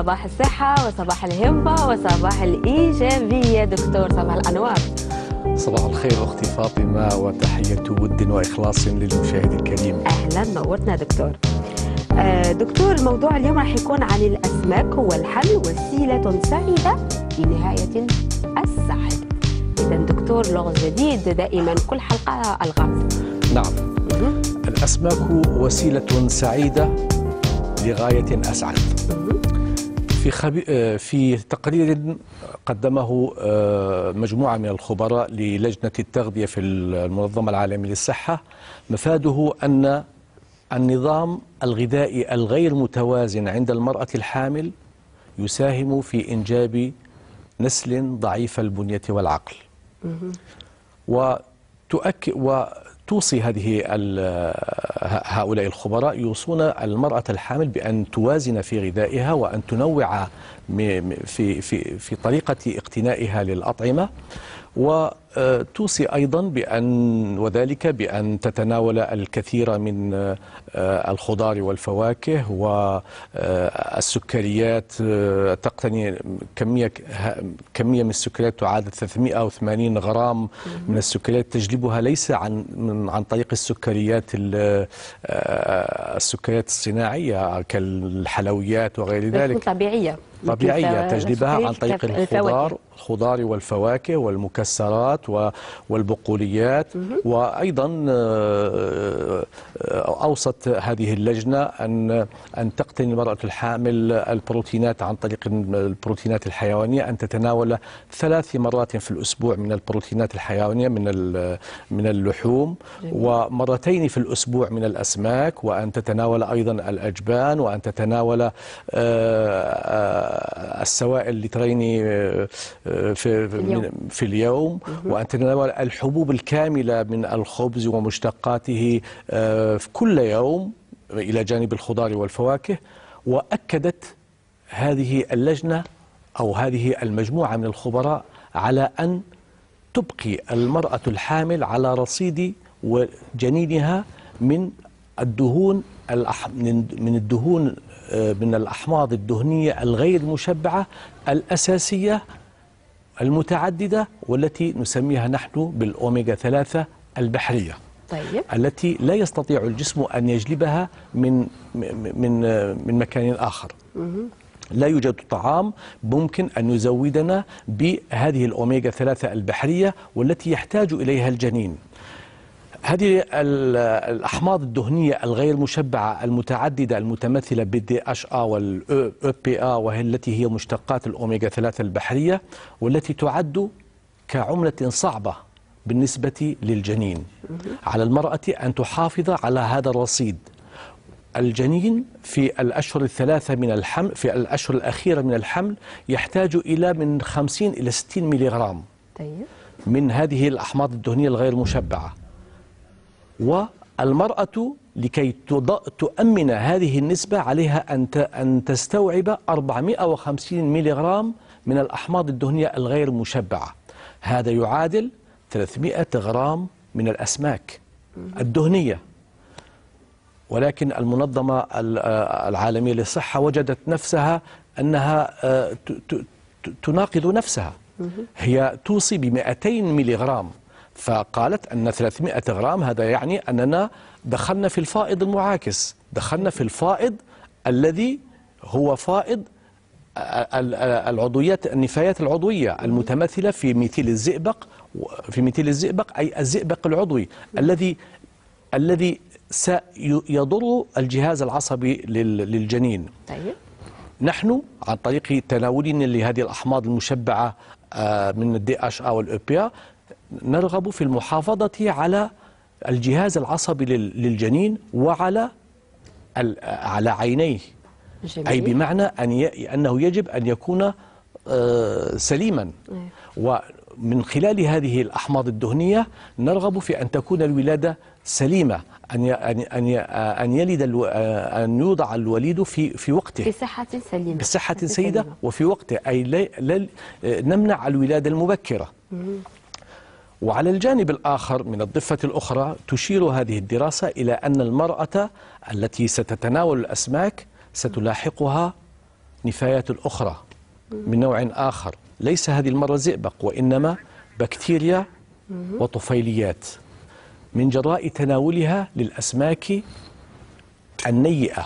صباح الصحة وصباح الهمة وصباح الإيجابية دكتور صباح الأنوار صباح الخير أختي فاطمة وتحية ود وإخلاص للمشاهد الكريم أهلا نورتنا دكتور آه، دكتور الموضوع اليوم راح يكون عن الأسماك والحل وسيلة سعيدة لنهاية السعيد إذا دكتور لغز جديد دائما كل حلقة الغاز نعم الأسماك وسيلة سعيدة لغاية أسعد في خبي... آه، في تقرير قدمه آه، مجموعه من الخبراء للجنه التغذيه في المنظمه العالميه للصحه مفاده ان النظام الغذائي الغير متوازن عند المراه الحامل يساهم في انجاب نسل ضعيف البنيه والعقل وتؤكد توصي هذه هؤلاء الخبراء يوصون المرأة الحامل بأن توازن في غذائها وأن تنوع في في في طريقة اقتنائها للأطعمة و آه، توصي أيضا بأن وذلك بأن تتناول الكثير من آه، الخضار والفواكه والسكريات آه، تقتني كمية كمية من السكريات تعادل 380 غرام من السكريات تجلبها ليس عن من عن طريق السكريات السكريات الصناعية كالحلويات وغير ذلك طبيعية طبيعية تجلبها عن طريق الخضار الخضار والفواكه والمكسرات والبقوليات وأيضا آه، آه، أوصت هذه اللجنة أن أن تقتني المرأة الحامل البروتينات عن طريق البروتينات الحيوانية أن تتناول ثلاث مرات في الأسبوع من البروتينات الحيوانية من من اللحوم ومرتين في الأسبوع من الأسماك وأن تتناول أيضا الأجبان وأن تتناول آآ آه، آآ السوائل لترين آه، آه، في اليوم. في اليوم وان تتناول الحبوب الكامله من الخبز ومشتقاته آه، في كل يوم الى جانب الخضار والفواكه واكدت هذه اللجنه او هذه المجموعه من الخبراء على ان تبقي المراه الحامل على رصيد وجنينها من الدهون من الدهون آه، من الأحماض الدهنية الغير مشبعة الأساسية المتعددة والتي نسميها نحن بالأوميجا 3 البحرية طيب. التي لا يستطيع الجسم أن يجلبها من من من مكان آخر لا يوجد طعام ممكن أن يزودنا بهذه الأوميجا 3 البحرية والتي يحتاج إليها الجنين هذه الأحماض الدهنية الغير مشبعة المتعددة المتمثلة بالدي اتش ا والأو بي ا وهي التي هي مشتقات الاوميجا 3 البحرية والتي تعد كعملة صعبة بالنسبة للجنين على المرأة أن تحافظ على هذا الرصيد الجنين في الأشهر الثلاثة من الحمل في الأشهر الأخيرة من الحمل يحتاج إلى من 50 إلى 60 ملغرام طيب من هذه الأحماض الدهنية الغير مشبعة والمرأة لكي تؤمن هذه النسبة عليها أن أن تستوعب 450 ملغرام من الأحماض الدهنية الغير مشبعة هذا يعادل 300 غرام من الأسماك الدهنية ولكن المنظمة العالمية للصحة وجدت نفسها أنها آه، تناقض نفسها هي توصي ب 200 ملغرام فقالت أن 300 غرام هذا يعني أننا دخلنا في الفائض المعاكس دخلنا في الفائض الذي هو فائض العضويات النفايات العضوية المتمثلة في مثيل الزئبق في مثيل الزئبق أي الزئبق العضوي الذي الذي سيضر الجهاز العصبي للجنين طيب. نحن عن طريق تناولنا لهذه الأحماض المشبعة آه، من الدي اش ا الاوبيا نرغب في المحافظة على الجهاز العصبي للجنين وعلى على عينيه جميل. أي بمعنى أن ي... أنه يجب أن يكون آه، سليما نعم. ومن خلال هذه الأحماض الدهنية نرغب في أن تكون الولادة سليمة أن أن أن يلد الو... آه، أن يوضع الوليد في في وقته في صحة سليمة بصحة سيدة وفي وقته أي لا... نمنع الولادة المبكرة وعلى الجانب الآخر من الضفة الأخرى تشير هذه الدراسة إلى أن المرأة التي ستتناول الأسماك ستلاحقها نفايات أخرى من نوع آخر ليس هذه المرة زئبق وإنما بكتيريا وطفيليات من جراء تناولها للأسماك النيئة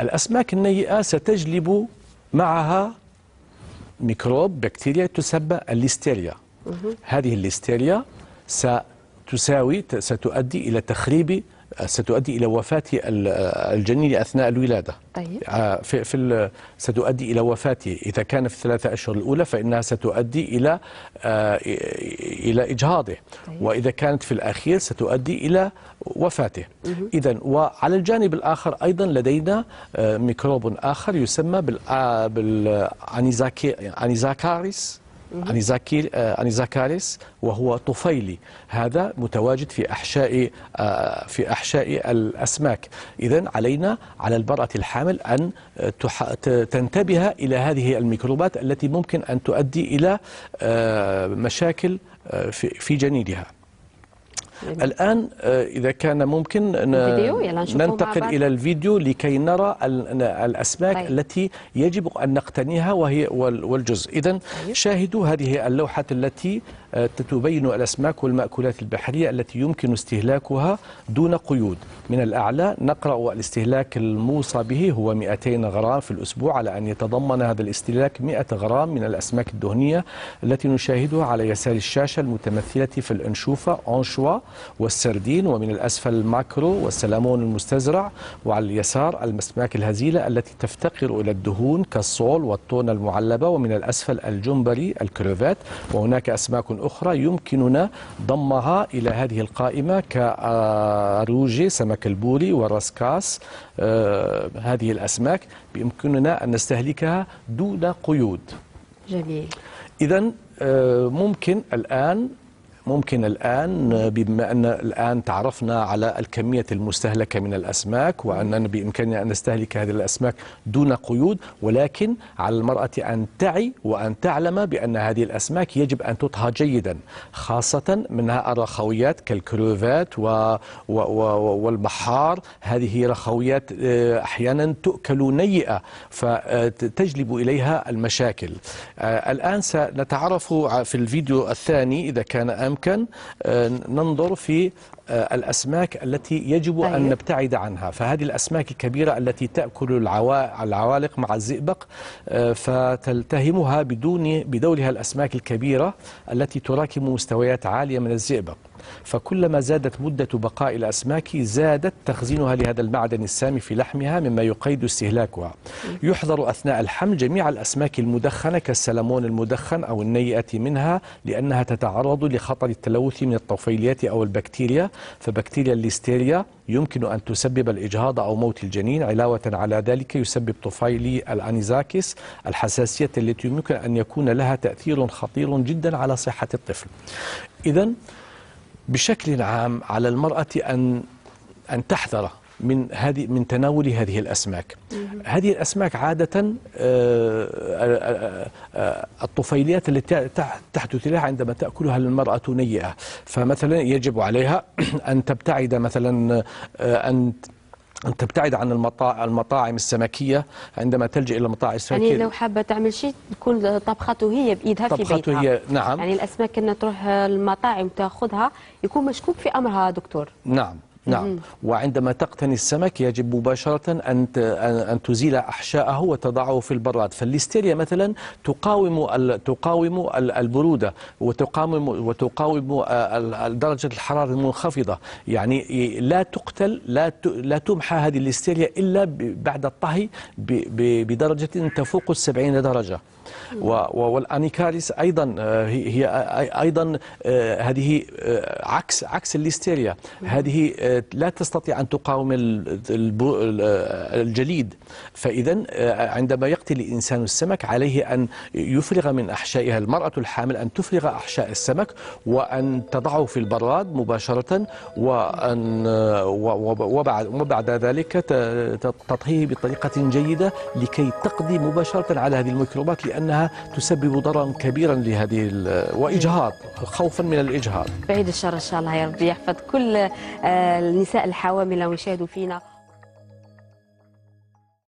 الأسماك النيئة ستجلب معها ميكروب بكتيريا تسمى الليستيريا هذه الهستيريا ستساوي ستؤدي إلى تخريب ستؤدي الى وفاه الجنين اثناء الولاده. طيب. آه، في في ستؤدي الى وفاته اذا كان في الثلاثه اشهر الاولى فانها ستؤدي الى آه، الى اجهاضه طيب. واذا كانت في الاخير ستؤدي الى وفاته. اذا وعلى الجانب الاخر ايضا لدينا آه، ميكروب اخر يسمى بالانيزاكي انيزاكاريس أنيزاكاليس آه، وهو طفيلي هذا متواجد في أحشاء آه، في أحشاء الأسماك إذا علينا على المرأة الحامل أن تنتبه إلى هذه الميكروبات التي ممكن أن تؤدي إلى آه، مشاكل في جنينها جميل. الآن آه، إذا كان ممكن ننتقل إلى الفيديو لكي نرى الأسماك طيب. التي يجب أن نقتنيها وهي والجزء إذا طيب. شاهدوا هذه اللوحة التي آه، تبين الأسماك والمأكولات البحرية التي يمكن استهلاكها دون قيود من الأعلى نقرأ الاستهلاك الموصى به هو 200 غرام في الأسبوع على أن يتضمن هذا الاستهلاك 100 غرام من الأسماك الدهنية التي نشاهدها على يسار الشاشة المتمثلة في الأنشوفة أنشوا والسردين ومن الأسفل الماكرو والسلمون المستزرع وعلى اليسار الأسماك الهزيلة التي تفتقر إلى الدهون كالصول والطون المعلبة ومن الأسفل الجمبري الكروفات وهناك أسماك أخرى يمكننا ضمها إلى هذه القائمة كأروجي سمك البوري والرسكاس آه، هذه الأسماك بإمكاننا أن نستهلكها دون قيود جميل إذا آه، ممكن الآن ممكن الآن بما أن الآن تعرفنا على الكمية المستهلكة من الأسماك وأننا بإمكاننا أن نستهلك هذه الأسماك دون قيود ولكن على المرأة أن تعي وأن تعلم بأن هذه الأسماك يجب أن تطهى جيدا خاصة منها الرخويات كالكروفات و... و... و... والبحار هذه رخويات آه، أحيانا تؤكل نيئة فتجلب إليها المشاكل آه، الآن سنتعرف في الفيديو الثاني إذا كان أمن الأمكن آه، ننظر في آه، الأسماك التي يجب أيه. أن طيب. نبتعد عنها فهذه الأسماك الكبيرة التي تأكل العوالق مع الزئبق آه، فتلتهمها بدون بدورها الأسماك الكبيرة التي تراكم مستويات عالية من الزئبق فكلما زادت مدة بقاء الأسماك زادت تخزينها لهذا المعدن السامي في لحمها مما يقيد استهلاكها يحضر أثناء الحمل جميع الأسماك المدخنة كالسلمون المدخن أو النيئة منها لأنها تتعرض لخطر التلوث من الطفيليات أو البكتيريا فبكتيريا الليستيريا يمكن أن تسبب الإجهاض أو موت الجنين علاوة على ذلك يسبب طفيلي الأنيزاكس الحساسية التي يمكن أن يكون لها تأثير خطير جدا على صحة الطفل إذا بشكل عام على المرأة أن أن تحذر من هذه من تناول هذه الاسماك. هذه الاسماك عاده آه، آه، آه، الطفيليات التي تحدث لها عندما تاكلها المراه نيئه، فمثلا يجب عليها ان تبتعد مثلا ان أن تبتعد عن المطاعم السمكية عندما تلجأ إلى المطاعم السمكية يعني لو حابة تعمل شيء تكون طبخته هي بإيدها في بيتها طبخته هي نعم يعني الأسماك أن تروح المطاعم تأخذها يكون مشكوك في أمرها دكتور نعم نعم وعندما تقتني السمك يجب مباشرة أن أن تزيل أحشاءه وتضعه في البراد فالليستيريا مثلا تقاوم تقاوم البرودة وتقاوم وتقاوم آه، درجة الحرارة المنخفضة يعني لا تقتل لا لا تمحى هذه الليستيريا إلا بعد الطهي بدرجة تفوق السبعين درجة والانيكاريس ايضا آه، هي ايضا آه، هذه آه، عكس عكس الليستيريا هذه لا تستطيع ان تقاوم الجليد فاذا عندما يقتل الانسان السمك عليه ان يفرغ من احشائها المراه الحامل ان تفرغ احشاء السمك وان تضعه في البراد مباشره وان وبعد وبعد ذلك تطهيه بطريقه جيده لكي تقضي مباشره على هذه الميكروبات بأنها تسبب ضررا كبيرا لهذه وإجهاض خوفا من الإجهاض بعيد الشر إن شاء الله يا رب يحفظ كل النساء آه، الحوامل ويشاهدوا فينا